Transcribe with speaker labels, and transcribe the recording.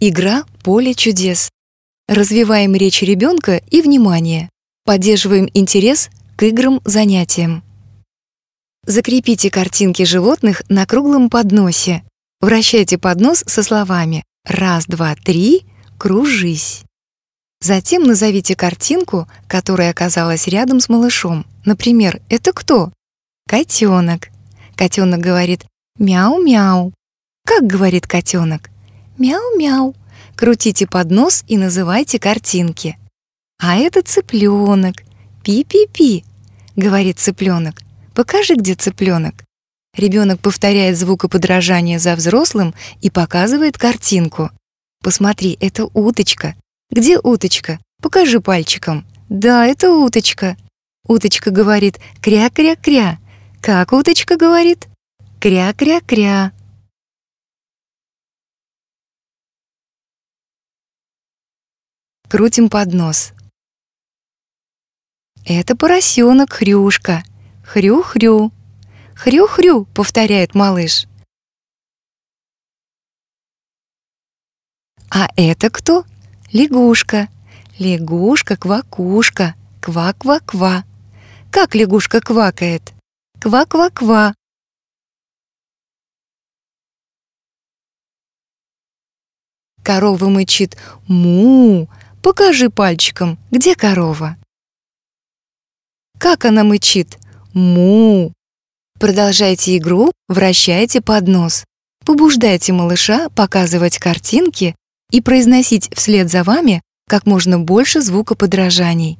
Speaker 1: Игра «Поле чудес». Развиваем речь ребенка и внимание. Поддерживаем интерес к играм-занятиям. Закрепите картинки животных на круглом подносе. Вращайте поднос со словами «раз, два, три, кружись». Затем назовите картинку, которая оказалась рядом с малышом. Например, это кто? Котенок. Котенок говорит «мяу-мяу». Как говорит котенок? мяу-мяу. Крутите поднос и называйте картинки. А это цыпленок. Пи-пи-пи, говорит цыпленок. Покажи, где цыпленок. Ребенок повторяет звукоподражание за взрослым и показывает картинку. Посмотри, это уточка. Где уточка? Покажи пальчиком. Да, это уточка. Уточка говорит кря-кря-кря. Как уточка говорит? Кря-кря-кря. крутим поднос. Это поросенок Хрюшка. Хрю-хрю. Хрю-хрю, повторяет малыш. А это кто? Лягушка. Лягушка-квакушка. Ква-ква-ква. Как лягушка квакает? Ква-ква-ква. Корова мычит «му», Покажи пальчиком, где корова. Как она мычит? Му! Продолжайте игру, вращайте поднос. Побуждайте малыша показывать картинки и произносить вслед за вами как можно больше звукоподражаний.